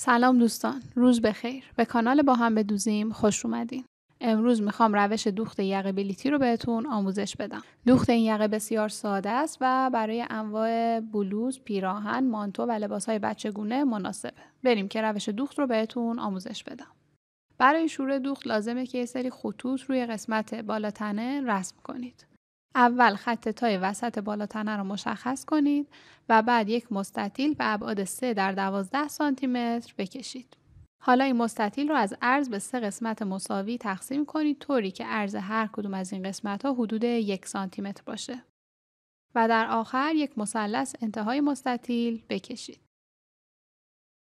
سلام دوستان روز بخیر به کانال با هم بدوزیم خوش اومدین امروز میخوام روش دوخت یقه بلیتی رو بهتون آموزش بدم دوخت این یقه بسیار ساده است و برای انواع بلوز پیراهن مانتو و لباس های بچگونه مناسبه بریم که روش دوخت رو بهتون آموزش بدم برای شروع دوخت لازمه که یه سری خطوط روی قسمت بالاتنه رسم کنید اول خط تای وسط بالا تنه رو مشخص کنید و بعد یک مستطیل به ابعاد 3 در 12 سانتی متر بکشید. حالا این مستطیل رو از عرض به سه قسمت مساوی تقسیم کنید طوری که عرض هر کدوم از این قسمت ها حدود یک سانتی متر باشه. و در آخر یک مثلث انتهای مستطیل بکشید.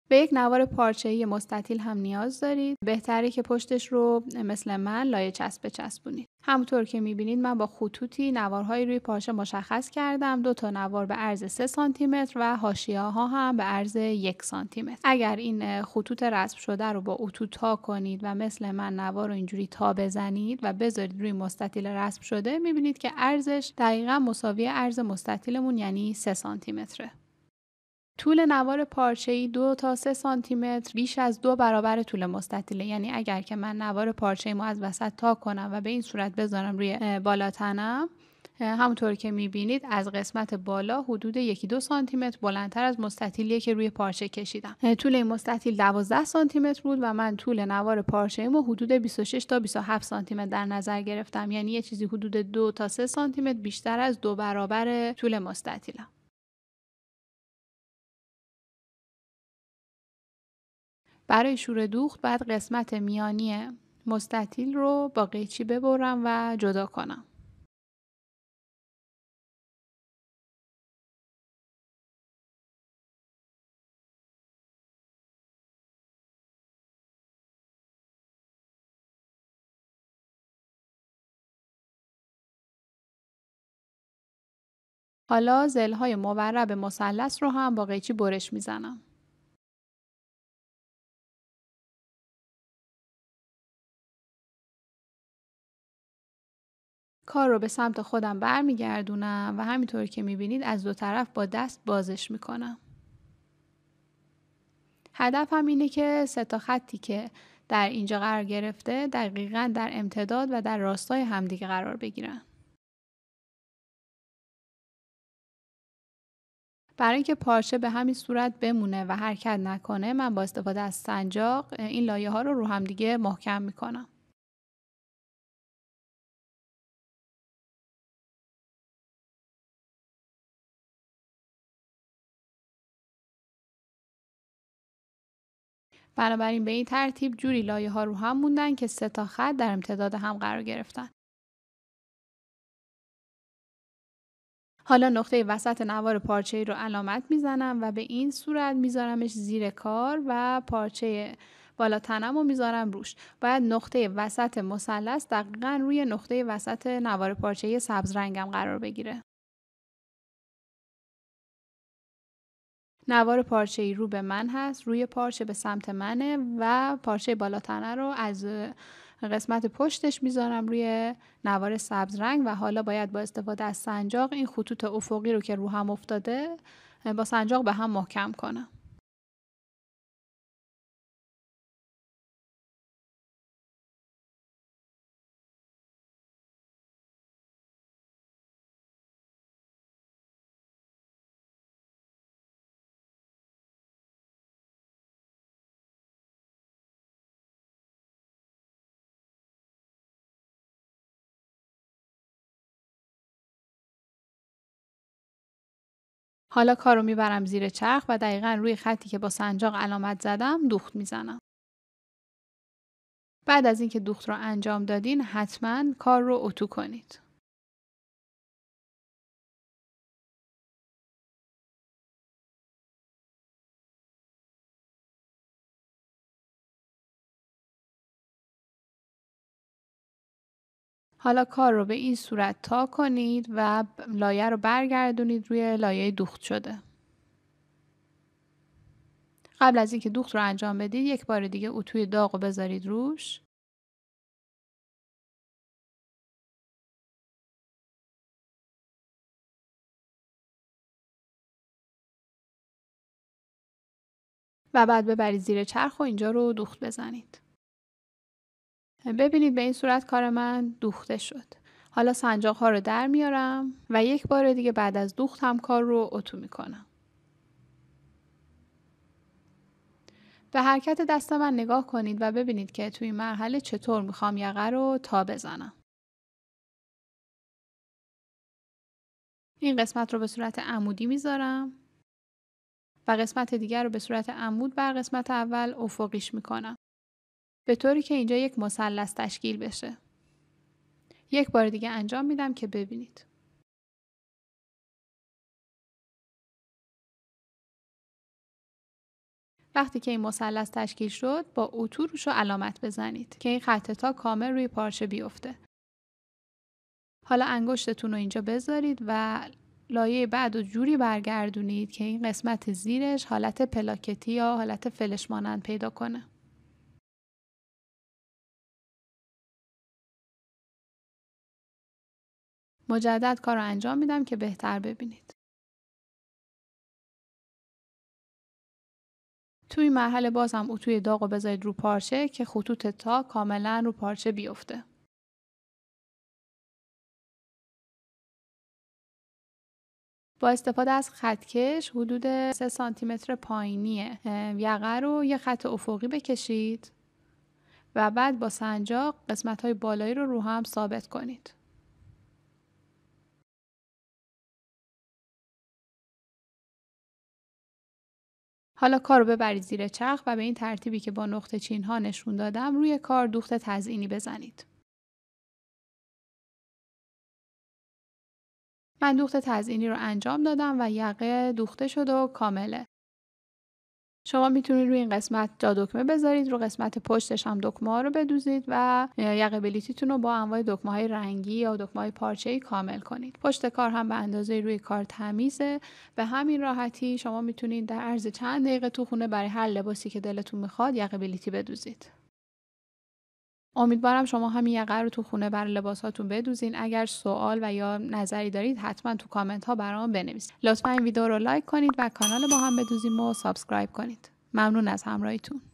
به یک نوار پارچه ای مستطیل هم نیاز دارید. بهتره که پشتش رو مثل من لایه چسب بچسبونید. همونطور که میبینید من با خطوطی نوارهایی روی پارچه مشخص کردم. دو تا نوار به عرض 3 سانتیمتر و حاشیه ها هم به عرض 1 سانتیمتر اگر این خطوط رسم شده رو با اتو تا کنید و مثل من نوار رو اینجوری تا بزنید و بذارید روی مستطیل رسم شده میبینید که عرضش دقیقا مساوی عرض مستطیلمون یعنی 3 سانتیمتره. طول نوار پارچه ای دو تا سه سانتیمتر بیش از دو برابر طول مستطیله یعنی اگر که من نوار پارچه ما از وسط تا کنم و به این صورت بذارم روی بالاتنم همونطور که میبینید از قسمت بالا حدود یکی دو سانتیمتر بلندتر از مستطیلیه که روی پارچه کشیدم طول این مستطیل 12 سانتیمتر بود و من طول نوار پارچه ایمو حدود 26 تا 27 سانتیمتر در نظر گرفتم یعنی یه چیزی حدود دو تا سه سانتیمتر بیشتر از دو برابر طول مستطیلم برای شور دوخت بعد قسمت میانی مستطیل رو با قیچی ببرم و جدا کنم. حالا زلهای مورب مثلث رو هم با قیچی برش میزنم. کار رو به سمت خودم برمیگردونم و همینطور که میبینید از دو طرف با دست بازش میکنم. هدفم اینه که سه خطی که در اینجا قرار گرفته دقیقا در امتداد و در راستای همدیگه قرار بگیرن. برای اینکه پارچه به همین صورت بمونه و حرکت نکنه من با استفاده از سنجاق این لایه ها رو رو همدیگه محکم میکنم. بنابراین به این ترتیب جوری لایه ها رو هم موندن که سه تا خط در امتداد هم قرار گرفتن. حالا نقطه وسط نوار پارچه ای رو علامت میزنم و به این صورت میذارمش زیر کار و پارچه بالا تنم رو میذارم روش باید نقطه وسط مثلث دقیقا روی نقطه وسط نوار پارچه سبز رنگم قرار بگیره نوار پارچه ای رو به من هست روی پارچه به سمت منه و پارچه بالاتنه رو از قسمت پشتش میذارم روی نوار سبز رنگ و حالا باید با استفاده از سنجاق این خطوط افقی رو که رو هم افتاده با سنجاق به هم محکم کنم حالا کارو میبرم زیر چرخ و دقیقا روی خطی که با سنجاق علامت زدم دوخت میزنم. بعد از اینکه دوخت رو انجام دادین حتما کار رو اتو کنید. حالا کار رو به این صورت تا کنید و لایه رو برگردونید روی لایه دوخت شده. قبل از اینکه دوخت رو انجام بدید یک بار دیگه اتوی داغ رو بذارید روش. و بعد ببرید زیر چرخ و اینجا رو دوخت بزنید. ببینید به این صورت کار من دوخته شد حالا سنجاق ها رو در میارم و یک بار دیگه بعد از دوخت هم کار رو اتو میکنم به حرکت دست من نگاه کنید و ببینید که توی این مرحله چطور میخوام یقه رو تا بزنم. این قسمت رو به صورت عمودی میذارم و قسمت دیگر رو به صورت عمود بر قسمت اول افقیش میکنم. به طوری که اینجا یک مثلث تشکیل بشه یک بار دیگه انجام میدم که ببینید وقتی که این مثلث تشکیل شد با اتو روش علامت بزنید که این خط تا کامل روی پارچه بیفته حالا انگشتتون رو اینجا بذارید و لایه بعد و جوری برگردونید که این قسمت زیرش حالت پلاکتی یا حالت فلش مانند پیدا کنه مجدد کار رو انجام میدم که بهتر ببینید. توی مرحله باز هم اتوی داغ رو بذارید رو پارچه که خطوط تا کاملا رو پارچه بیفته. با استفاده از خطکش حدود 3 سانتی متر پایینی یقه رو یه خط افقی بکشید و بعد با سنجاق قسمت های بالایی رو رو هم ثابت کنید. حالا کار رو ببرید زیر چرخ و به این ترتیبی که با نقطه چین ها نشون دادم روی کار دوخت تزئینی بزنید. من دوخت تزئینی رو انجام دادم و یقه دوخته شد و کامله. شما میتونید روی این قسمت جا دکمه بذارید رو قسمت پشتش هم دکمه ها رو بدوزید و بلیتیتون رو با انواع دکمه های رنگی یا دکمه های پارچه ای کامل کنید پشت کار هم به اندازه روی کار تمیزه به همین راحتی شما میتونید در عرض چند دقیقه تو خونه برای هر لباسی که دلتون میخواد یقبلیتی بدوزید امیدوارم شما هم یه رو تو خونه بر لباساتون بدوزین اگر سوال و یا نظری دارید حتما تو کامنت ها برام بنویسید لطفا این ویدیو رو لایک کنید و کانال ما هم بدوزیم و سابسکرایب کنید ممنون از همراهیتون